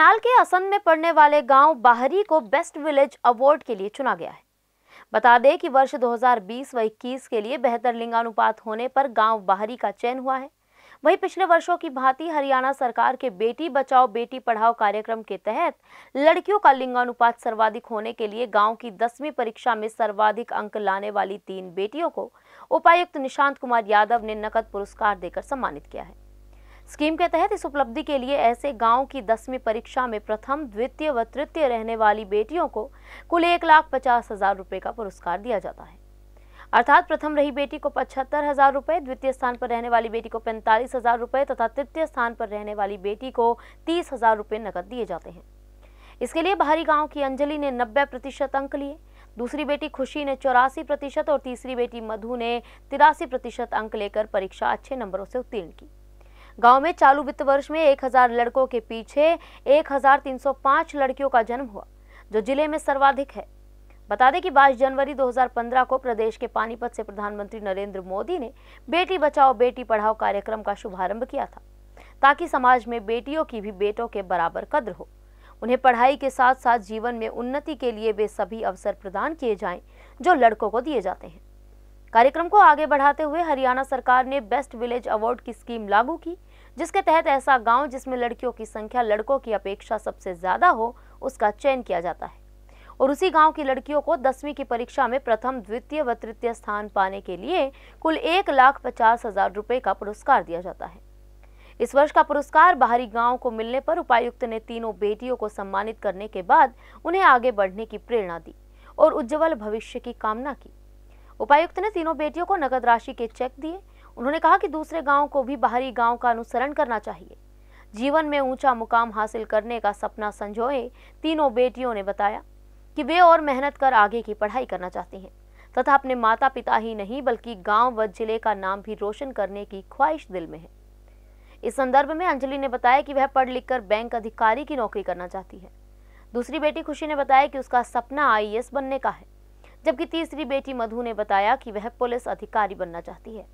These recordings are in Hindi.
करनाल के असन में पड़ने वाले गांव बाहरी को बेस्ट विलेज अवार्ड के लिए चुना गया है बता दें कि वर्ष 2020 व 21 के लिए बेहतर लिंगानुपात होने पर गांव बाहरी का चयन हुआ है वहीं पिछले वर्षों की भांति हरियाणा सरकार के बेटी बचाओ बेटी पढ़ाओ कार्यक्रम के तहत लड़कियों का लिंगानुपात सर्वाधिक होने के लिए गांव की दसवीं परीक्षा में सर्वाधिक अंक लाने वाली तीन बेटियों को उपायुक्त निशांत कुमार यादव ने नकद पुरस्कार देकर सम्मानित किया है स्कीम के तहत इस उपलब्धि के लिए ऐसे गांव की दसवीं परीक्षा में प्रथम द्वितीय व तृतीय रहने वाली बेटियों को कुल एक लाख पचास हजार रुपए का पुरस्कार दिया जाता है अर्थात प्रथम रही बेटी को पचहत्तर हजार रुपए द्वितीय स्थान पर रहने वाली बेटी को पैंतालीस हजार रुपए तथा तृतीय स्थान पर रहने वाली बेटी को तीस हजार रुपए नकद दिए जाते हैं इसके लिए बाहरी गांव की अंजलि ने नब्बे प्रतिशत अंक लिए दूसरी बेटी खुशी ने चौरासी प्रतिशत और तीसरी बेटी मधु ने तिरासी प्रतिशत अंक लेकर परीक्षा अच्छे नंबरों से उत्तीर्ण की गांव में चालू वित्त वर्ष में 1000 लड़कों के पीछे 1305 लड़कियों का जन्म हुआ जो जिले में सर्वाधिक है बता दें कि 22 जनवरी 2015 को प्रदेश के पानीपत से प्रधानमंत्री नरेंद्र मोदी ने बेटी बचाओ बेटी पढ़ाओ कार्यक्रम का शुभारंभ किया था ताकि समाज में बेटियों की भी बेटों के बराबर कद्र हो उन्हें पढ़ाई के साथ साथ जीवन में उन्नति के लिए वे सभी अवसर प्रदान किए जाएं जो लड़कों को दिए जाते हैं कार्यक्रम को आगे बढ़ाते हुए हरियाणा सरकार ने बेस्ट विलेज अवार्ड की स्कीम लागू की जिसके तहत ऐसा गांव जिसमें लड़कियों की संख्या लड़कों की अपेक्षा सबसे ज़्यादा हो उसका चयन किया जाता है और उसी गांव की लड़कियों को दसवीं की परीक्षा में प्रथम द्वितीय व तृतीय स्थान पाने के लिए कुल एक लाख पचास हजार रुपए का पुरस्कार दिया जाता है इस वर्ष का पुरस्कार बाहरी गांव को मिलने पर उपायुक्त ने तीनों बेटियों को सम्मानित करने के बाद उन्हें आगे बढ़ने की प्रेरणा दी और उज्जवल भविष्य की कामना की उपायुक्त ने तीनों बेटियों को नकद राशि के चेक दिए उन्होंने कहा कि दूसरे गांव को भी बाहरी गांव का अनुसरण करना चाहिए जीवन में ऊंचा मुकाम हासिल करने का सपना संजोए तीनों बेटियों ने बताया कि वे और मेहनत कर आगे की पढ़ाई करना चाहती हैं तथा अपने माता पिता ही नहीं बल्कि गांव व जिले का नाम भी रोशन करने की ख्वाहिश दिल में है इस संदर्भ में अंजलि ने बताया कि वह पढ़ लिख कर बैंक अधिकारी की नौकरी करना चाहती है दूसरी बेटी खुशी ने बताया कि उसका सपना आईएएस बनने का है जबकि तीसरी बेटी मधु ने बताया कि वह पुलिस अधिकारी बनना चाहती है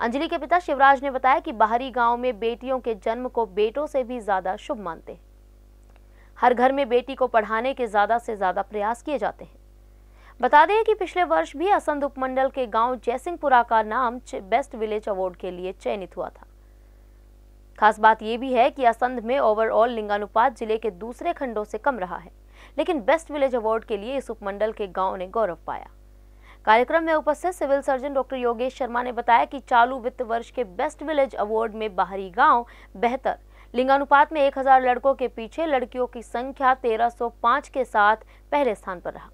अंजलि के पिता शिवराज ने बताया कि बाहरी गांव में बेटियों के जन्म को बेटों से भी ज्यादा शुभ मानते हैं हर घर में बेटी को पढ़ाने के ज्यादा से ज्यादा प्रयास किए जाते हैं बता दें कि पिछले वर्ष भी असंध उपमंडल के गांव जयसिंहपुरा का नाम बेस्ट विलेज अवार्ड के लिए चयनित हुआ था खास बात यह भी है कि असंध में ओवरऑल लिंगानुपात जिले के दूसरे खंडों से कम रहा है लेकिन बेस्ट विलेज अवार्ड के लिए इस उपमंडल के गांव ने गौरव पाया कार्यक्रम में उपस्थित civil surgeon doctor Yogesh Sharma ने बताया कि चालू वित्त वर्ष के बेस्ट विलेज अवार्ड में बाहरी गांव बेहतर लिंगानुपात में 1000 लड़कों के पीछे लड़कियों की संख्या 1305 के साथ पहले स्थान पर रहा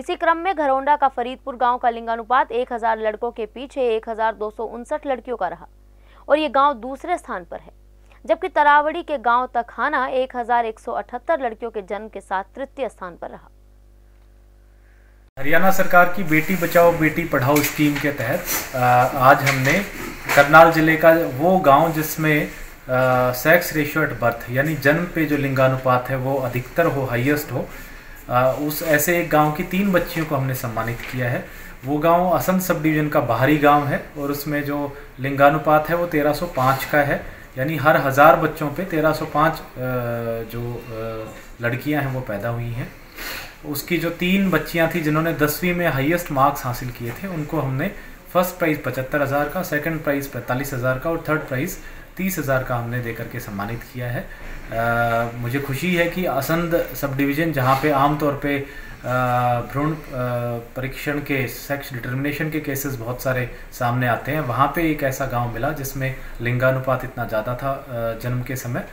इसी क्रम में घरौंडा का फरीदपुर गांव का लिंगानुपात 1000 लड़कों के पीछे एक लड़कियों का रहा और ये गाँव दूसरे स्थान पर है जबकि तरावड़ी के गाँव तखाना एक लड़कियों के जन्म के साथ तृतीय स्थान पर रहा हरियाणा सरकार की बेटी बचाओ बेटी पढ़ाओ स्कीम के तहत आज हमने करनाल जिले का वो गांव जिसमें सेक्स रेशो एट बर्थ यानी जन्म पे जो लिंगानुपात है वो अधिकतर हो हाईएस्ट हो उस ऐसे एक गांव की तीन बच्चियों को हमने सम्मानित किया है वो गांव असम सब डिवीज़न का बाहरी गांव है और उसमें जो लिंगानुपात है वो 1305 का है यानी हर हज़ार बच्चों पे 1305 जो लड़कियां हैं वो पैदा हुई हैं उसकी जो तीन बच्चियां थी जिन्होंने दसवीं में हाईएस्ट मार्क्स हासिल किए थे उनको हमने फर्स्ट प्राइज़ पचहत्तर हज़ार का सेकंड प्राइज़ पैंतालीस हज़ार का और थर्ड प्राइज़ तीस हज़ार का हमने दे करके सम्मानित किया है आ, मुझे खुशी है कि असंध सब डिवीज़न जहाँ पे आमतौर पर भ्रूण परीक्षण के सेक्स डिटर्मिनेशन के केसेस बहुत सारे सामने आते हैं वहाँ पे एक ऐसा गांव मिला जिसमें लिंगानुपात इतना ज़्यादा था जन्म के समय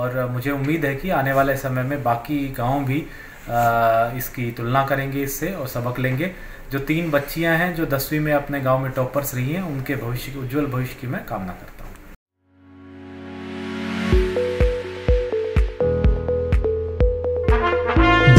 और मुझे उम्मीद है कि आने वाले समय में बाकी गाँव भी इसकी तुलना करेंगे इससे और सबक लेंगे जो तीन बच्चियां हैं जो दसवीं में अपने गांव में टॉपर्स रही हैं उनके भविष्य की उज्जवल भविष्य की मैं कामना करता हूँ